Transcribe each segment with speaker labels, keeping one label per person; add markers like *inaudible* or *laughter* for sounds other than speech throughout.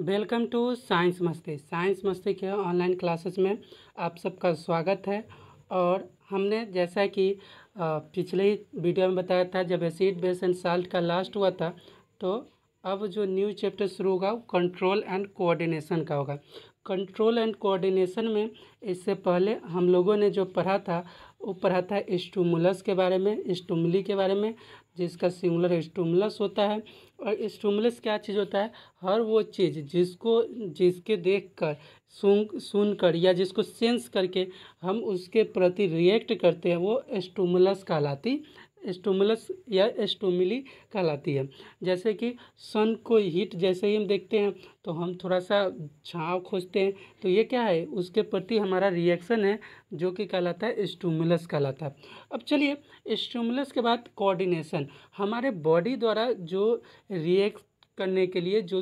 Speaker 1: welcome to science Masti science Masti के online classes में आप सबका स्वागत है और हमने जैसा कि पिछले वीडियो में बताया था जब एसिड बेस एंड साल्ट का लास्ट हुआ था तो अब जो न्यू चैप्टर शुरू होगा वो कंट्रोल एंड कोऑर्डिनेशन का होगा कंट्रोल एंड कोऑर्डिनेशन में इससे पहले हम लोगों ने जो पढ़ा था वो पढ़ा था स्टूमुलस के बारे में स्टूमली के बारे में जिसका सिंगुलर स्टूमलस होता है और स्टूमलस क्या चीज़ होता है हर वो चीज़ जिसको जिसके देखकर सुन सुन कर या जिसको सेंस करके हम उसके प्रति रिएक्ट करते हैं वो स्टूमलस कहलाती स्टोमुलस या स्टोमिली कहलाती है जैसे कि सन को हीट जैसे ही हम देखते हैं तो हम थोड़ा सा छाँव खोजते हैं तो ये क्या है उसके प्रति हमारा रिएक्शन है जो कि कहलाता है स्टोमुलस कहलाता है अब चलिए स्टोमुलस के बाद कोऑर्डिनेशन हमारे बॉडी द्वारा जो रिएक्ट करने के लिए जो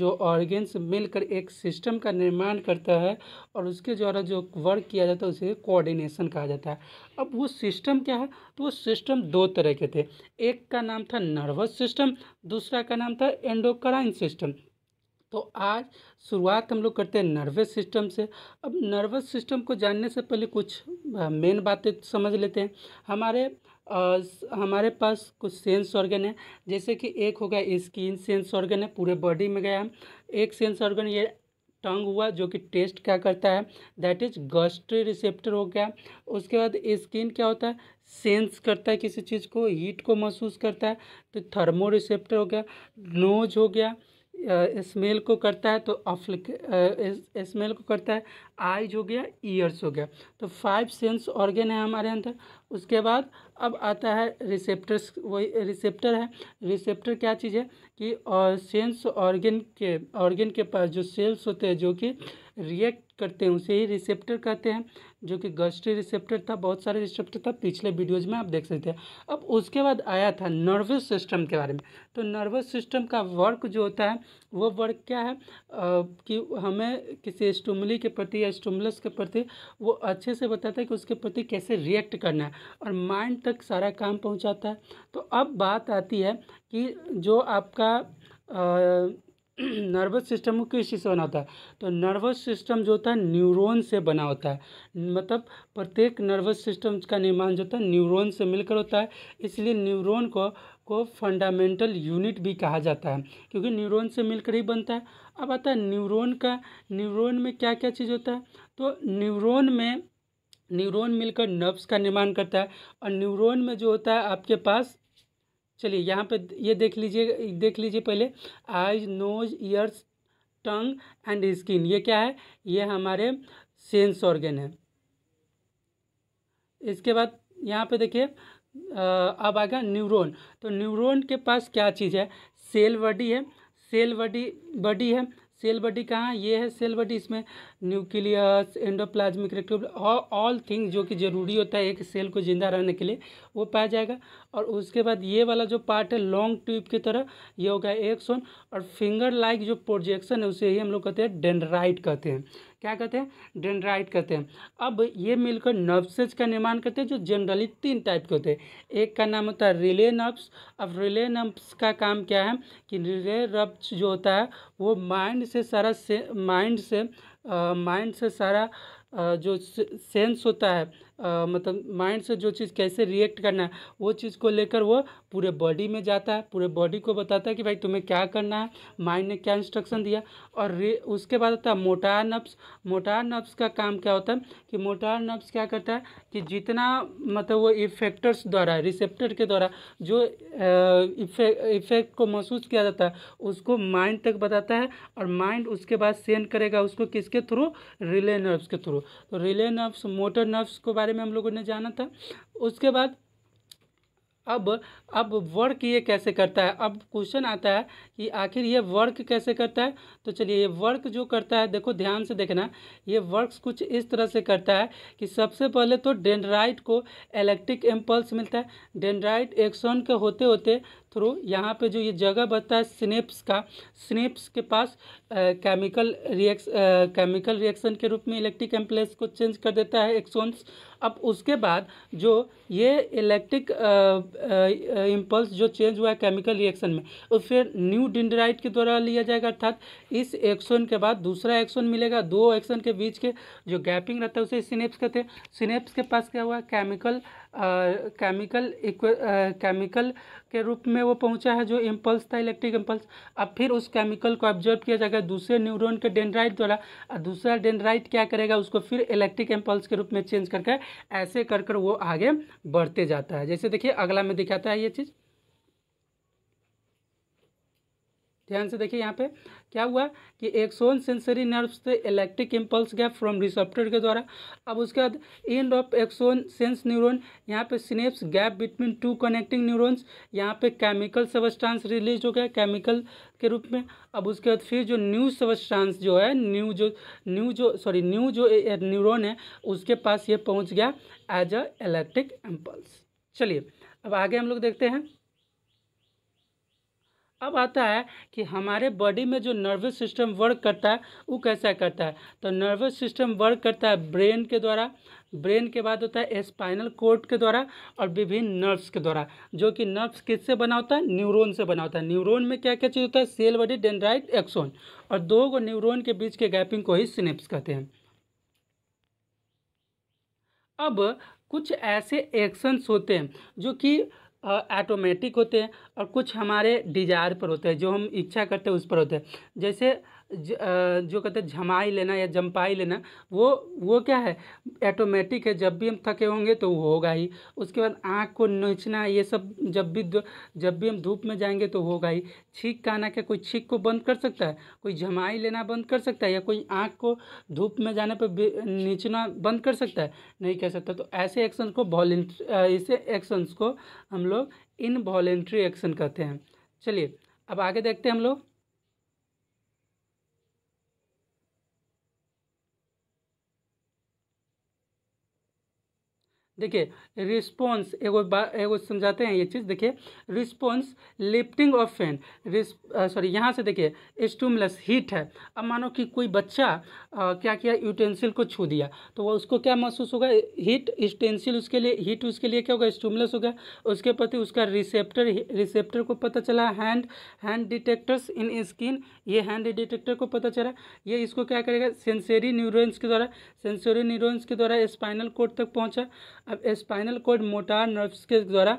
Speaker 1: जो ऑर्गेन्स मिलकर एक सिस्टम का निर्माण करता है और उसके द्वारा जो वर्क किया जाता है उसे कोऑर्डिनेशन कहा जाता है अब वो सिस्टम क्या है तो वो सिस्टम दो तरह के थे एक का नाम था नर्वस सिस्टम दूसरा का नाम था एंडोक्राइन सिस्टम तो आज शुरुआत हम लोग करते हैं नर्वस सिस्टम से अब नर्वस सिस्टम को जानने से पहले कुछ मेन बातें समझ लेते हैं हमारे हमारे पास कुछ सेंस ऑर्गन है जैसे कि एक हो गया स्किन सेंस ऑर्गन है पूरे बॉडी में गया एक सेंस ऑर्गन ये टंग हुआ जो कि टेस्ट क्या करता है दैट इज गस्ट्री रिसेप्टर हो गया उसके बाद स्किन क्या होता है सेंस करता है किसी चीज़ को हीट को महसूस करता है तो थर्मो रिसेप्टर हो गया नोज हो गया स्मेल को करता है तो अफ्लिक स्मेल को करता है आइज हो गया ईयर्स हो गया तो फाइव सेंस ऑर्गेन है हमारे अंदर उसके बाद अब आता है रिसेप्टर्स वही रिसेप्टर है रिसेप्टर क्या चीज़ है कि और सेंस ऑर्गेन के ऑर्गेन के पास जो सेल्स होते हैं जो कि रिएक्ट करते हैं उसे ही रिसेप्टर कहते हैं जो कि गस्ट्री रिसेप्टर था बहुत सारे रिसेप्टर था पिछले वीडियोज में आप देख सकते हैं अब उसके बाद आया था नर्वस सिस्टम के बारे में तो नर्वस सिस्टम का वर्क जो होता है वो वर्ग क्या है कि हमें किसी स्टूमली के प्रति या स्टूमलस के प्रति वो अच्छे से बताता है कि उसके प्रति कैसे रिएक्ट करना है और माइंड तक सारा काम पहुंचाता है तो अब बात आती है कि जो आपका नर्वस सिस्टम *clears throat* किस चीज़ से बना होता है तो नर्वस सिस्टम जो होता है न्यूरोन से बना होता है मतलब प्रत्येक नर्वस सिस्टम का निर्माण जो होता है न्यूरोन से मिलकर होता है इसलिए न्यूरोन को को फंडामेंटल यूनिट भी कहा जाता है क्योंकि न्यूरॉन से मिलकर ही बनता है अब आता है न्यूरॉन का न्यूरॉन में क्या क्या चीज़ होता है तो न्यूरॉन में न्यूरॉन मिलकर नर्व्स का निर्माण करता है और न्यूरॉन में जो होता है आपके पास चलिए यहाँ पे ये देख लीजिए देख लीजिए पहले eyes nose ears tongue and skin ये क्या है ये हमारे सेंस ऑर्गेन है इसके बाद यहाँ पे देखिए अब आ गया न्यूरोन तो न्यूरोन के पास क्या चीज़ है सेल बॉडी है सेल बॉडी बॉडी है सेल बॉडी कहाँ ये है सेल बॉडी इसमें न्यूक्लियस एंडोप्लाज्मिक रेक्टोब ऑल थिंग जो कि ज़रूरी होता है एक सेल को ज़िंदा रहने के लिए वो पाया जाएगा और उसके बाद ये वाला जो पार्ट है लॉन्ग ट्यूब की तरह ये होगा एक्सोन और फिंगर लाइक जो प्रोजेक्शन है उसे ही हम लोग कहते हैं डेंड्राइट कहते हैं क्या कहते हैं डेंड्राइट कहते हैं अब ये मिलकर नर्वसेज का निर्माण करते हैं जो जनरली तीन टाइप के होते हैं एक का नाम होता है रिले नर्व्स अब रिले नर्व्स का काम क्या है कि रिले रब्स जो होता है वो माइंड से सारा से माइंड से माइंड से सारा जो सेंस होता है आ, मतलब माइंड से जो चीज़ कैसे रिएक्ट करना है वो चीज़ को लेकर वो पूरे बॉडी में जाता है पूरे बॉडी को बताता है कि भाई तुम्हें क्या करना है माइंड ने क्या इंस्ट्रक्शन दिया और उसके बाद होता है मोटार नब्स मोटार नब्स का काम क्या होता है कि मोटार नब्स क्या करता है कि जितना मतलब वो इफेक्टर्स द्वारा रिसेप्टर के द्वारा जो इफेक्ट को महसूस किया जाता है उसको माइंड तक बताता है और माइंड उसके बाद सेंड करेगा उसको किसके थ्रू रिले नर्व्स के थ्रू तो रिले नर्व्स मोटर नर्व्स को बारे में हम लोगों ने जाना था उसके बाद अब अब वर्क ये कैसे करता है अब क्वेश्चन आता है कि आखिर ये वर्क कैसे करता है तो चलिए ये वर्क जो करता है देखो ध्यान से देखना ये वर्क्स कुछ इस तरह से करता है कि सबसे पहले तो डेंड्राइट को इलेक्ट्रिक एम्पल्स मिलता है डेंड्राइट एक्सोन के होते होते थ्रू यहाँ पे जो ये जगह बचता है स्नेप्स का स्नेप्स के पास केमिकल रिएक्स केमिकल रिएक्शन के रूप में इलेक्ट्रिक एम्पलेस को चेंज कर देता है एक्सोन्स अब उसके बाद जो ये इलेक्ट्रिक इम्पल्स जो चेंज हुआ है केमिकल रिएक्शन में और फिर न्यू डिंडराइट के द्वारा लिया जाएगा अर्थात इस एक्सोन के बाद दूसरा एक्शन मिलेगा दो एक्शन के बीच के जो गैपिंग रहता है उसे स्नेप्स कहते हैं स्नेप्स के पास क्या हुआ केमिकल केमिकल केमिकल के रूप में वो पहुंचा है जो इम्पल्स था इलेक्ट्रिक इम्पल्स अब फिर उस केमिकल को ऑब्जर्व किया जाएगा दूसरे न्यूरॉन के डेंड्राइट द्वारा दूसरा डेंड्राइट क्या करेगा उसको फिर इलेक्ट्रिक इम्पल्स के रूप में चेंज करके ऐसे कर कर वो आगे बढ़ते जाता है जैसे देखिए अगला में दिखाता है ये चीज़ ध्यान से देखिए यहाँ पे क्या हुआ कि एक्सोन सेंसरी नर्व से इलेक्ट्रिक इम्पल्स गया फ्रॉम रिसेप्टर के द्वारा अब उसके बाद and of axon sense neuron यहाँ पे synapse gap between two connecting neurons यहाँ पे केमिकल सबस्टांस रिलीज हो गया केमिकल के रूप में अब उसके बाद फिर जो न्यू सबस्टांस जो है न्यू जो न्यू जो सॉरी न्यू जो न्यूरोन है उसके पास ये पहुँच गया एज अ इलेक्ट्रिक इम्पल्स चलिए अब आगे हम लोग देखते हैं अब आता है कि हमारे बॉडी में जो नर्वस सिस्टम वर्क करता है वो कैसा करता है तो नर्वस सिस्टम वर्क करता है ब्रेन के द्वारा ब्रेन के बाद होता है स्पाइनल कोर्ट के द्वारा और विभिन्न नर्व्स के द्वारा जो कि नर्व्स किससे बना होता है न्यूरोन से बना होता है न्यूरोन में क्या क्या चीज़ होता है सेल बॉडी डेंड्राइट एक्सोन और दो गो न्यूरोन के बीच के गैपिंग को ही सिनेप्स कहते हैं अब कुछ ऐसे एक्शंस होते हैं जो कि ऑटोमेटिक होते हैं और कुछ हमारे डिजायर पर होते हैं जो हम इच्छा करते हैं उस पर होते हैं जैसे ज, जो कहते हैं झमाई लेना या जम्पाई लेना वो वो क्या है ऐटोमेटिक है जब भी हम थके होंगे तो होगा ही उसके बाद आँख को नोचना ये सब जब भी जब भी हम धूप में जाएंगे तो होगा ही छीक का आना क्या कोई छीक को बंद कर सकता है कोई झमाई लेना बंद कर सकता है या कोई आँख को धूप में जाने पर नीचना बंद कर सकता है नहीं कर सकता तो ऐसे एक्शन को वॉलेंट्री ऐसे एक्शंस को हम लोग इनवॉलेंट्री एक्शन कहते हैं चलिए अब आगे देखते हैं हम लोग देखिए रिस्पॉन्स एगो एगो समझाते हैं ये चीज़ देखिए response lifting of fan sorry यहाँ से देखिए स्टूमलेस हीट है अब मानो कि कोई बच्चा आ, क्या किया यूटेंसिल को छू दिया तो वह उसको क्या महसूस होगा हीट स्टेंसिल उसके लिए हीट उसके लिए क्या होगा स्टूमलेस हो गया उसके प्रति उसका रिसेप्टर रिसेप्टर को पता चला hand hand detectors in skin ये हैंड डिटेक्टर को पता चला ये इसको क्या करेगा सेंसेरी न्यूरोन्स के द्वारा सेंसोरी न्यूरोन्स के द्वारा स्पाइनल कोड तक पहुँचा अब स्पाइनल कोड मोटार नर्व्स के द्वारा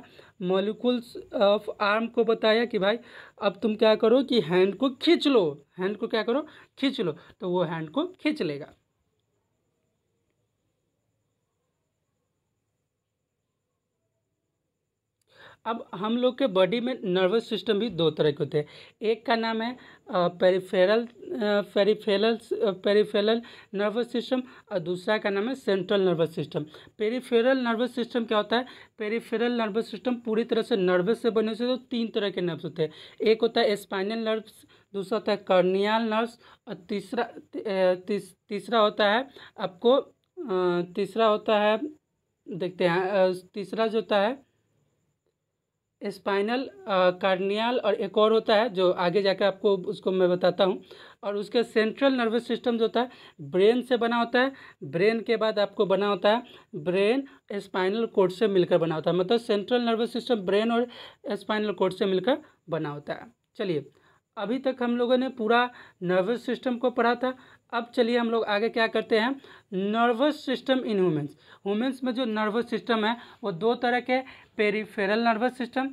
Speaker 1: मॉलिकुल्स ऑफ आर्म को बताया कि भाई अब तुम क्या करो कि हैंड को खींच लो हैंड को क्या करो खींच लो तो वो हैंड को खींच लेगा अब हम लोग के बॉडी में नर्वस सिस्टम भी दो तरह के होते हैं एक का नाम है peripheral peripheral peripheral nervous system और दूसरा का नाम है central nervous system peripheral nervous system क्या होता है पेरीफेरल नर्वस सिस्टम पूरी तरह से नर्वस से बने से तो तीन तरह के नर्व्स होते हैं एक होता है स्पाइनल नर्व्स दूसरा होता है कर्नियाल नर्व्स और तीसरा तीसरा होता है आपको तीसरा होता है देखते हैं तीसरा जो होता है स्पाइनल कार्नियाल uh, और एक और होता है जो आगे जाकर आपको उसको मैं बताता हूँ और उसके सेंट्रल नर्वस सिस्टम जो होता है ब्रेन से बना होता है ब्रेन के बाद आपको बना होता है ब्रेन स्पाइनल कोड से मिलकर बना होता है मतलब सेंट्रल नर्वस सिस्टम ब्रेन और स्पाइनल कोड से मिलकर बना होता है चलिए अभी तक हम लोगों ने पूरा नर्वस सिस्टम को पढ़ा था अब चलिए हम लोग आगे क्या करते हैं nervous system in women's women's में जो नर्वस सिस्टम है वो दो तरह के peripheral nervous system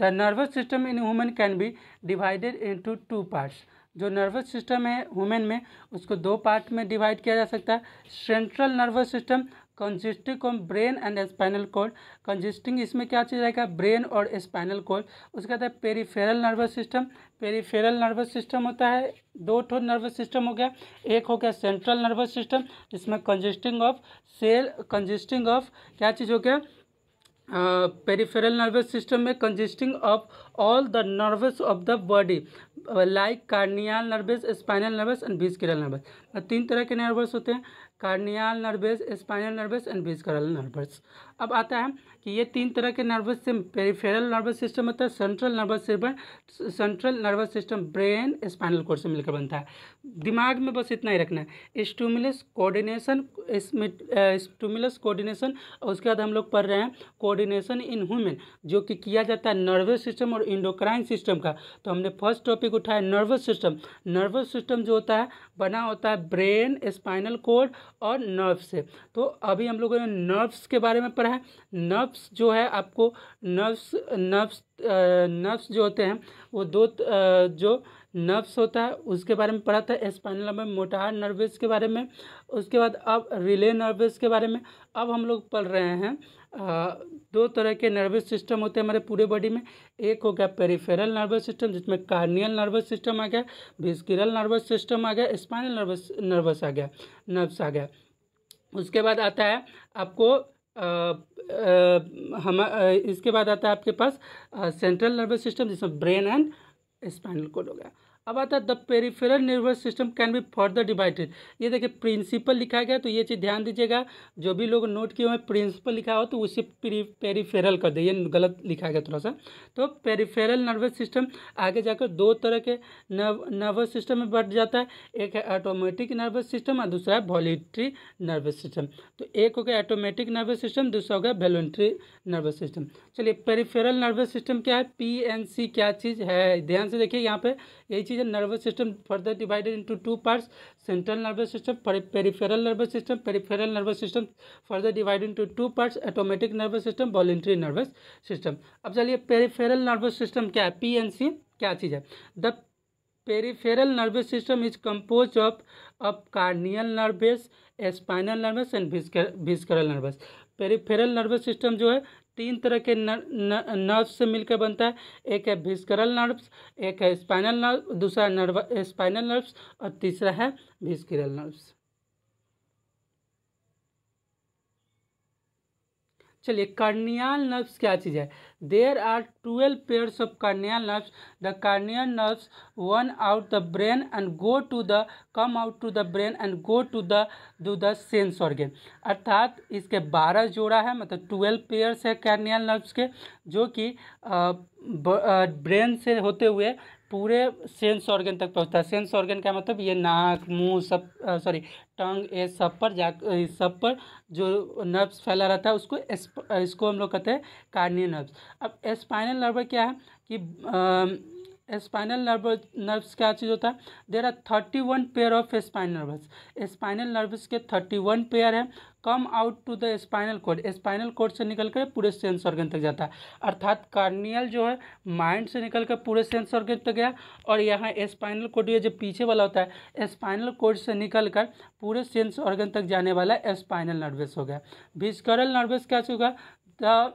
Speaker 1: the nervous system in women can be divided into two parts जो नर्वस सिस्टम है वुमेन में उसको दो पार्ट में डिवाइड किया जा सकता है central nervous system consisting of brain and spinal cord consisting इसमें क्या चीज़ रहेगा ब्रेन और स्पाइनल कोड उसके बाद peripheral nervous system peripheral nervous system होता है दो ठो नर्वस सिस्टम हो गया एक हो गया सेंट्रल नर्वस सिस्टम जिसमें consisting of cell consisting of क्या चीज़ हो गया पेरीफेरल नर्वस सिस्टम में consisting of the nerves of the body like cranial nerves spinal nerves and बीज visceral नर्वस uh, तीन तरह के नर्वस होते हैं cranial nerves spinal nerves and करल नर्वस अब आता है कि ये तीन तरह के nervous system peripheral nervous system होता है central nervous system central nervous system brain spinal cord से मिलकर बनता है दिमाग में बस इतना ही रखना है स्टूमुलस कोऑर्डिनेशन स्टूमुलस कोऑर्डिनेशन उसके बाद हम लोग पढ़ रहे हैं कोऑर्डिनेशन इन ह्यूमन जो कि किया जाता है नर्वस सिस्टम और और इंडोक्राइन सिस्टम का तो हमने फर्स्ट टॉपिक उठाया नर्वस सिस्टम नर्वस सिस्टम जो होता है बना होता है ब्रेन स्पाइनल कोड और नर्व से तो अभी हम लोगों ने नर्व्स के बारे में पढ़ा है नर्व्स जो है आपको नर्व्स नर्व्स नर्व्स जो होते हैं वो दो जो नर्व्स होता है उसके बारे में पढ़ा था स्पाइनल में मोटार नर्वस के बारे में उसके बाद अब रिले नर्वस के बारे में अब हम लोग पढ़ रहे हैं दो तरह के नर्वस सिस्टम होते हैं हमारे पूरे बॉडी में एक हो गया पेरिफेरल नर्वस सिस्टम जिसमें कार्नियल नर्वस सिस्टम आ गया विस्किरल नर्वस सिस्टम आ गया स्पाइनल नर्वस नर्वस आ गया नर्व्स आ गया उसके बाद आता है आपको हम इसके बाद आता है आपके पास सेंट्रल नर्वस सिस्टम जिसमें ब्रेन एंड स्पाइनल कोड हो गया अब आता है the peripheral nervous system can be further divided ये देखिए प्रिंसिपल लिखा गया तो ये चीज़ ध्यान दीजिएगा जो भी लोग नोट किए हुए प्रिंसिपल लिखा हो तो उसे पेरीफेरल कर दे ये गलत लिखा गया थोड़ा सा तो पेरीफेरल नर्वस सिस्टम आगे जाकर दो तरह के नर्वस सिस्टम में बढ़ जाता है एक है ऑटोमेटिक नर्वस सिस्टम और दूसरा है वॉलेंट्री नर्वस सिस्टम तो एक हो गया ऑटोमेटिक नर्वस सिस्टम दूसरा हो गया वेलेंट्री नर्वस सिस्टम चलिए पेरीफेरल नर्वस सिस्टम क्या है पी क्या चीज़ है ध्यान से देखिए यहाँ पर यही is a nervous system further divided into two parts central nervous system peripheral nervous system peripheral nervous system further divided into two parts automatic nervous system voluntary nervous system अब चलिए peripheral nervous system क्या है P N C क्या चीज़ है the peripheral nervous system is composed of of cranial nerves spinal nerves and visceral nerves peripheral nervous system जो है तीन तरह के नर्व से मिलकर बनता है एक है भिस्करल नर्व्स एक है स्पाइनल नर्व दूसरा नर्व स्पाइनल नर्व्स और तीसरा है भिस्करल नर्व्स चलिए कार्नियल नर्व्स क्या चीज़ है there are twelve pairs of cranial nerves the cranial nerves one out the brain and go to the come out to the brain and go to the to the sense organ अर्थात इसके बारह जोड़ा है मतलब twelve pairs है cranial nerves के जो कि ब्रेन से होते हुए पूरे सेंस ऑर्गन तक पहुंचता है सेंस ऑर्गन का मतलब ये नाक मुंह सब सॉरी टंग ये सब पर जा सब पर जो नर्व्स फैला रहता है उसको इसको हम लोग कहते हैं कार्नियल नर्व्स अब स्पाइनल नर्व क्या है कि आ, स्पाइनल नर्व नर्व्स क्या चीज़ होता है there are thirty one pair of spinal nerves spinal nerves के थर्टी वन पेयर है come out to the spinal cord spinal cord से निकल कर पूरे सेंस ऑर्गन तक जाता है अर्थात कार्नियल जो है माइंड से निकल कर पूरे सेंस ऑर्गन तक गया और यहाँ स्पाइनल कोड ये जो पीछे वाला होता है स्पाइनल कोड से निकल कर पूरे सेंस ऑर्गन तक जाने वाला स्पाइनल नर्वस हो गया विस्करल नर्वस क्या होगा the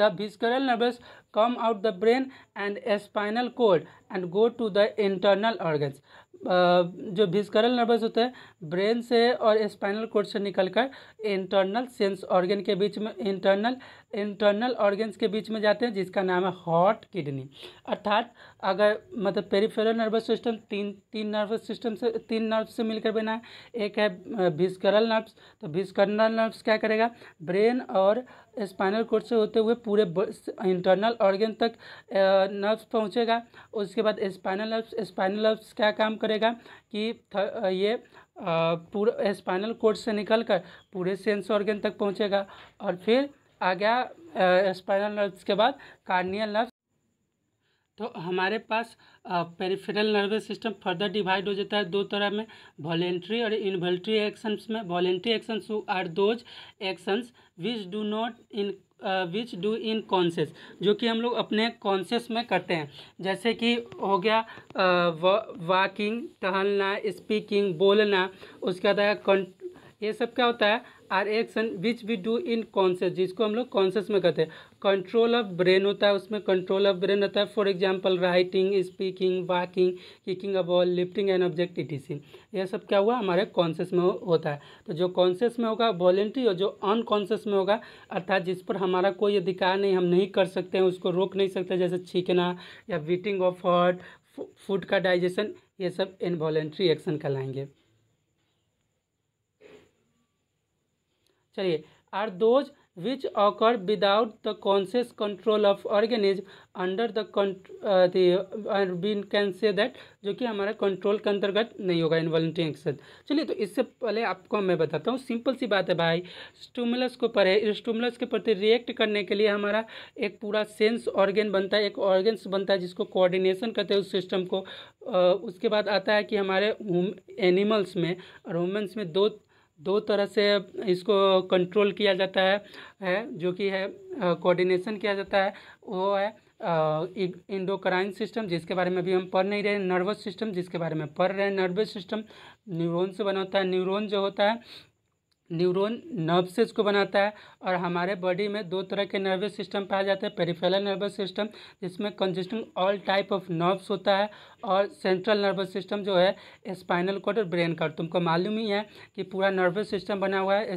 Speaker 1: the nerves come out the brain and spinal cord and go to the internal organs जो विस्करल नर्वस होते हैं ब्रेन से और स्पाइनल कोड से निकलकर इंटरनल सेंस ऑर्गन के बीच में इंटरनल इंटरनल ऑर्गन्स के बीच में जाते हैं जिसका नाम है हॉट किडनी अर्थात अगर मतलब पेरीफेरल नर्वस सिस्टम तीन तीन नर्वस सिस्टम से तीन नर्व से मिलकर बना है एक है विस्करल नर्व्स तो विस्करल नर्व्स क्या करेगा ब्रेन और स्पाइनल कोड से होते हुए पूरे इंटरनल ऑर्गन तक नर्व्स पहुँचेगा उसके बाद स्पाइनल नर्व्स स्पाइनल नर्व्स क्या काम करेगा करेगा कि ये पूरे स्पाइनल कोड से निकल कर पूरे सेंस ऑर्गेन तक पहुंचेगा और फिर आ गया स्पाइनल नर्व्स के बाद कार्नियल नर्व्स तो हमारे पास peripheral nervous system further divide हो जाता है दो तरह में वॉलेंट्री और इन्वॉल्ट्री एक्शंस में voluntary actions are those actions which do not in which do in conscious जो कि हम लोग अपने कॉन्सेस में करते हैं जैसे कि हो गया वॉकिंग टहलना स्पीकिंग बोलना उसके बाद कंट ये सब क्या होता है are action which we do in conscious जिसको हम लोग कॉन्शियस में कहते हैं कंट्रोल ऑफ ब्रेन होता है उसमें कंट्रोल ऑफ ब्रेन होता है for example writing speaking walking kicking a ball lifting an object etc यह सब क्या हुआ हमारे कॉन्शियस में होता है तो जो कॉन्शियस में होगा वॉलेंट्री और जो अनकॉन्शियस में होगा अर्थात जिस पर हमारा कोई अधिकार नहीं हम नहीं कर सकते हैं उसको रोक नहीं सकते जैसे छींकना या बीटिंग ऑफ हर्ट फूड का डाइजेशन ये सब इनवॉलेंट्री एक्शन कहलाएंगे चलिए are those which occur without the conscious control of organism under the been can say that जो कि हमारा कंट्रोल के अंतर्गत नहीं होगा इनवॉल्ट्री एक्शन चलिए तो इससे पहले आपको मैं बताता हूँ सिंपल सी बात है भाई स्टूमुलस को पढ़े स्टूमुलस के प्रति रिएक्ट करने के लिए हमारा एक पूरा सेंस ऑर्गेन बनता है एक ऑर्गेन्स बनता है जिसको कोऑर्डिनेशन करते हैं उस सिस्टम को आ, उसके बाद आता है कि हमारे एनिमल्स में और वुमेंस में दो दो तरह से इसको कंट्रोल किया जाता है है जो कि है कोऑर्डिनेशन किया जाता है वो है इंडोक्राइन सिस्टम जिसके बारे में भी हम पढ़ नहीं रहे नर्वस सिस्टम जिसके बारे में पढ़ रहे हैं नर्वस सिस्टम न्यूरोन से बना होता है न्यूरोन जो होता है न्यूरोन नर्व से को बनाता है और हमारे बॉडी में दो तरह के नर्वस सिस्टम पाए जाते हैं पेरिफेरल नर्वस सिस्टम जिसमें consisting all type of nerves होता है और सेंट्रल नर्वस सिस्टम जो है स्पाइनल कोड और ब्रेन का तुमको मालूम ही है कि पूरा नर्वस सिस्टम बना हुआ है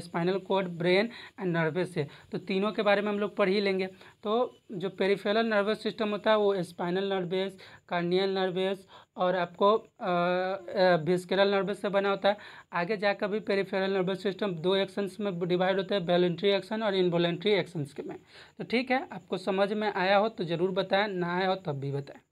Speaker 1: spinal cord brain and nerves से तो तीनों के बारे में हम लोग पढ़ ही लेंगे तो जो पेरिफेरल नर्वस सिस्टम होता है वो स्पाइनल नर्वस कार्नियल नर्वस और आपको भिस्केरल नर्वस से बना होता है आगे जाकर भी पेरीफेरल नर्वस सिस्टम दो एक्शंस में डिवाइड होता है वॉलेंट्री एक्शन और इनवॉलेंट्री एक्शंस के में तो ठीक है आपको समझ में आया हो तो ज़रूर बताएं ना आया हो तब भी बताएं